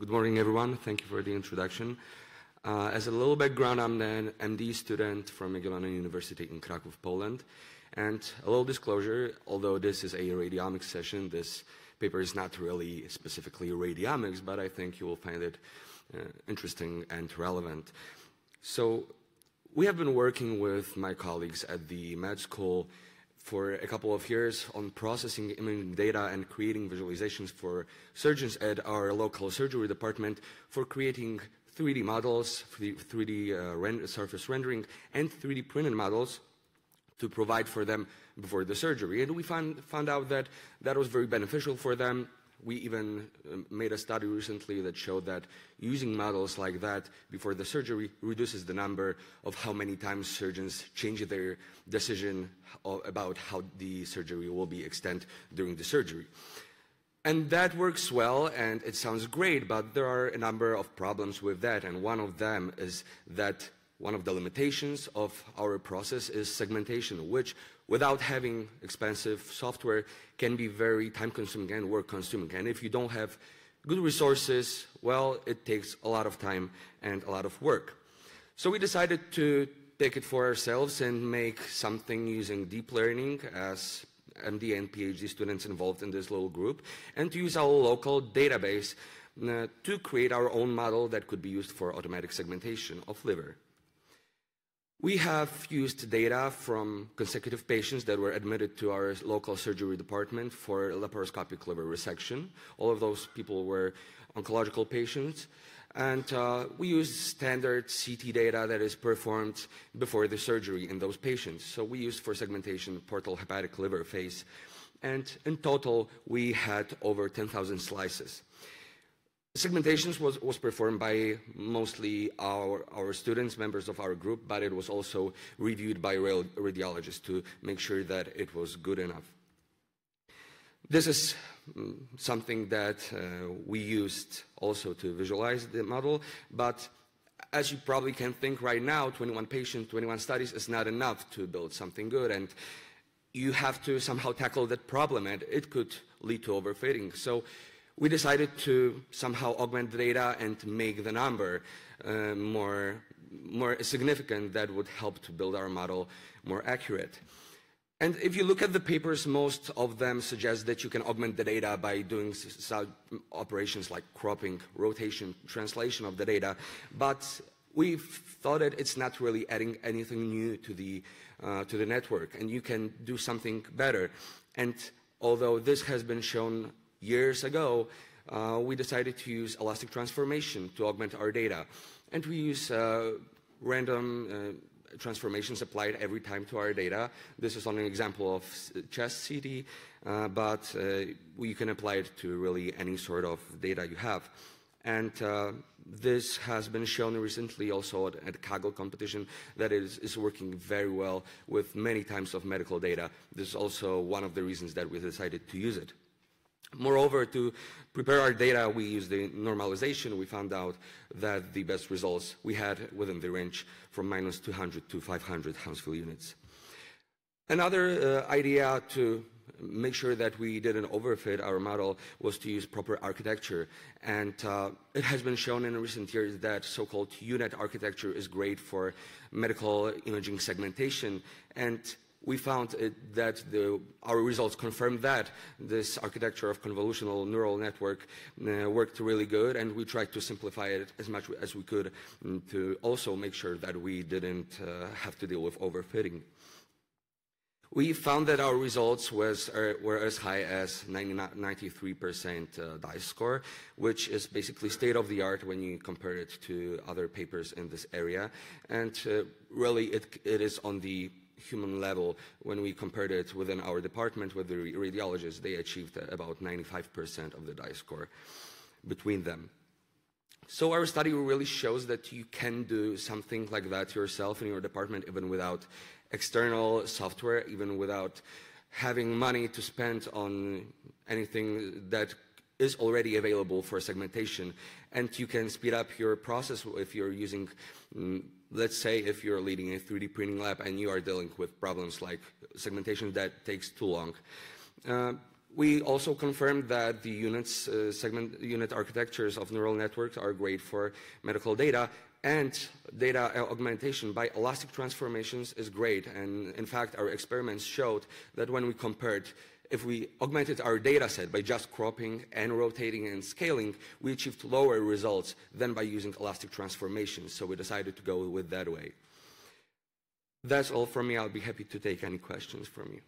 Good morning, everyone. Thank you for the introduction. Uh, as a little background, I'm an MD student from Jagiellonian University in Kraków, Poland. And a little disclosure, although this is a radiomics session, this paper is not really specifically radiomics, but I think you will find it uh, interesting and relevant. So we have been working with my colleagues at the med school for a couple of years on processing imaging data and creating visualizations for surgeons at our local surgery department for creating 3D models, 3D, 3D uh, rend surface rendering, and 3D printed models to provide for them before the surgery. And we found, found out that that was very beneficial for them we even um, made a study recently that showed that using models like that before the surgery reduces the number of how many times surgeons change their decision about how the surgery will be extended during the surgery. And that works well and it sounds great, but there are a number of problems with that. And one of them is that one of the limitations of our process is segmentation, which without having expensive software can be very time consuming and work consuming. And if you don't have good resources, well, it takes a lot of time and a lot of work. So we decided to take it for ourselves and make something using deep learning as MD and PhD students involved in this little group and to use our local database uh, to create our own model that could be used for automatic segmentation of liver. We have used data from consecutive patients that were admitted to our local surgery department for laparoscopic liver resection. All of those people were oncological patients. And uh, we used standard CT data that is performed before the surgery in those patients. So we used for segmentation portal hepatic liver phase. And in total, we had over 10,000 slices. Segmentations was, was performed by mostly our, our students, members of our group, but it was also reviewed by radiologists to make sure that it was good enough. This is mm, something that uh, we used also to visualize the model, but as you probably can think right now, 21 patients, 21 studies is not enough to build something good, and you have to somehow tackle that problem, and it could lead to overfitting. So we decided to somehow augment the data and make the number uh, more, more significant that would help to build our model more accurate. And if you look at the papers, most of them suggest that you can augment the data by doing operations like cropping, rotation, translation of the data. But we thought that it's not really adding anything new to the, uh, to the network, and you can do something better. And although this has been shown years ago, uh, we decided to use elastic transformation to augment our data. And we use uh, random uh, transformations applied every time to our data. This is only an example of chess CD, uh, but you uh, can apply it to really any sort of data you have. And uh, this has been shown recently also at, at Kaggle competition that is, is working very well with many types of medical data. This is also one of the reasons that we decided to use it. Moreover, to prepare our data, we used the normalization. We found out that the best results we had within the range from minus 200 to 500 Hounsfield units. Another uh, idea to make sure that we didn't overfit our model was to use proper architecture. And uh, it has been shown in recent years that so-called unit architecture is great for medical imaging segmentation. And we found uh, that the, our results confirmed that this architecture of convolutional neural network uh, worked really good, and we tried to simplify it as much as we could mm, to also make sure that we didn't uh, have to deal with overfitting. We found that our results was, uh, were as high as 93% uh, DICE score, which is basically state of the art when you compare it to other papers in this area. And uh, really, it, it is on the human level, when we compared it within our department with the radiologists, they achieved about 95% of the DICE score between them. So our study really shows that you can do something like that yourself in your department, even without external software, even without having money to spend on anything that is already available for segmentation. And you can speed up your process if you're using mm, let's say if you're leading a 3D printing lab and you are dealing with problems like segmentation that takes too long. Uh, we also confirmed that the units, uh, segment unit architectures of neural networks are great for medical data and data augmentation by elastic transformations is great. And in fact, our experiments showed that when we compared if we augmented our data set by just cropping and rotating and scaling, we achieved lower results than by using elastic transformations. So we decided to go with that way. That's all from me. I'll be happy to take any questions from you.